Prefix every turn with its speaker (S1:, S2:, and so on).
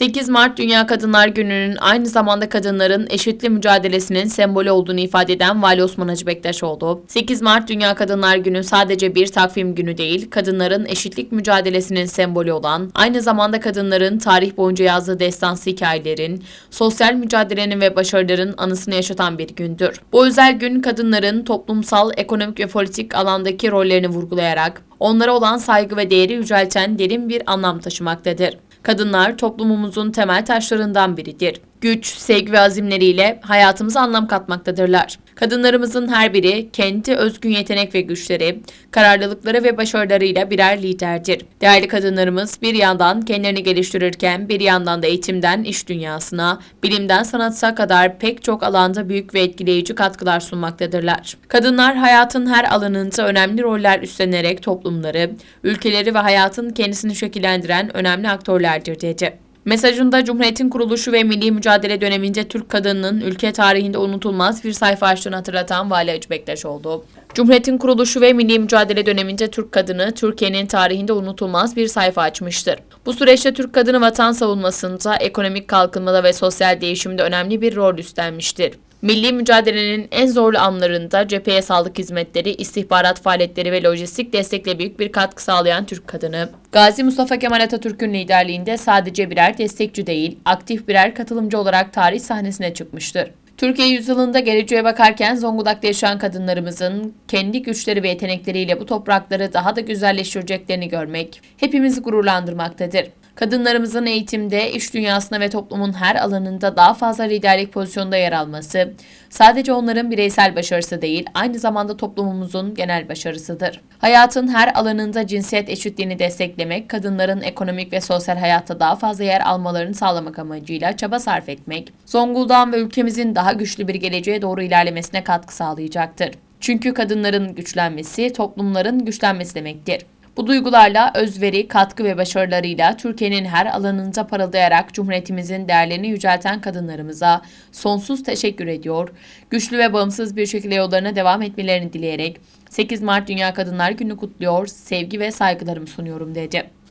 S1: 8 Mart Dünya Kadınlar Günü'nün aynı zamanda kadınların eşitli mücadelesinin sembolü olduğunu ifade eden Vali Osman Hacı oldu. 8 Mart Dünya Kadınlar Günü sadece bir takvim günü değil, kadınların eşitlik mücadelesinin sembolü olan, aynı zamanda kadınların tarih boyunca yazdığı destansı hikayelerin, sosyal mücadelenin ve başarıların anısını yaşatan bir gündür. Bu özel gün kadınların toplumsal, ekonomik ve politik alandaki rollerini vurgulayarak, onlara olan saygı ve değeri yücelten derin bir anlam taşımaktadır. Kadınlar toplumumuzun temel taşlarından biridir. Güç, sevgi ve azimleriyle hayatımıza anlam katmaktadırlar. Kadınlarımızın her biri kendi özgün yetenek ve güçleri, kararlılıkları ve başarılarıyla birer liderdir. Değerli kadınlarımız bir yandan kendilerini geliştirirken bir yandan da eğitimden iş dünyasına, bilimden sanatsa kadar pek çok alanda büyük ve etkileyici katkılar sunmaktadırlar. Kadınlar hayatın her alanında önemli roller üstlenerek toplumları, ülkeleri ve hayatın kendisini şekillendiren önemli aktörlerdir diyeceğim. Mesajında Cumhuriyet'in kuruluşu ve milli mücadele döneminde Türk kadınının ülke tarihinde unutulmaz bir sayfa açtığını hatırlatan Vali Hacı Bektaş oldu. Cumhuriyetin kuruluşu ve milli mücadele döneminde Türk kadını Türkiye'nin tarihinde unutulmaz bir sayfa açmıştır. Bu süreçte Türk kadını vatan savunmasında, ekonomik kalkınmada ve sosyal değişimde önemli bir rol üstlenmiştir. Milli mücadelenin en zorlu anlarında cepheye sağlık hizmetleri, istihbarat faaliyetleri ve lojistik destekle büyük bir katkı sağlayan Türk kadını. Gazi Mustafa Kemal Atatürk'ün liderliğinde sadece birer destekçi değil, aktif birer katılımcı olarak tarih sahnesine çıkmıştır. Türkiye yüzyılında geleceğe bakarken Zonguldak'ta yaşayan kadınlarımızın kendi güçleri ve yetenekleriyle bu toprakları daha da güzelleştireceklerini görmek hepimizi gururlandırmaktadır. Kadınlarımızın eğitimde, iş dünyasında ve toplumun her alanında daha fazla liderlik pozisyonda yer alması, sadece onların bireysel başarısı değil, aynı zamanda toplumumuzun genel başarısıdır. Hayatın her alanında cinsiyet eşitliğini desteklemek, kadınların ekonomik ve sosyal hayatta daha fazla yer almalarını sağlamak amacıyla çaba sarf etmek, Zonguldak'ın ve ülkemizin daha güçlü bir geleceğe doğru ilerlemesine katkı sağlayacaktır. Çünkü kadınların güçlenmesi toplumların güçlenmesi demektir. Bu duygularla özveri, katkı ve başarılarıyla Türkiye'nin her alanında parıldayarak Cumhuriyetimizin değerlerini yücelten kadınlarımıza sonsuz teşekkür ediyor. Güçlü ve bağımsız bir şekilde yollarına devam etmelerini dileyerek 8 Mart Dünya Kadınlar Günü kutluyor, sevgi ve saygılarımı sunuyorum dedi.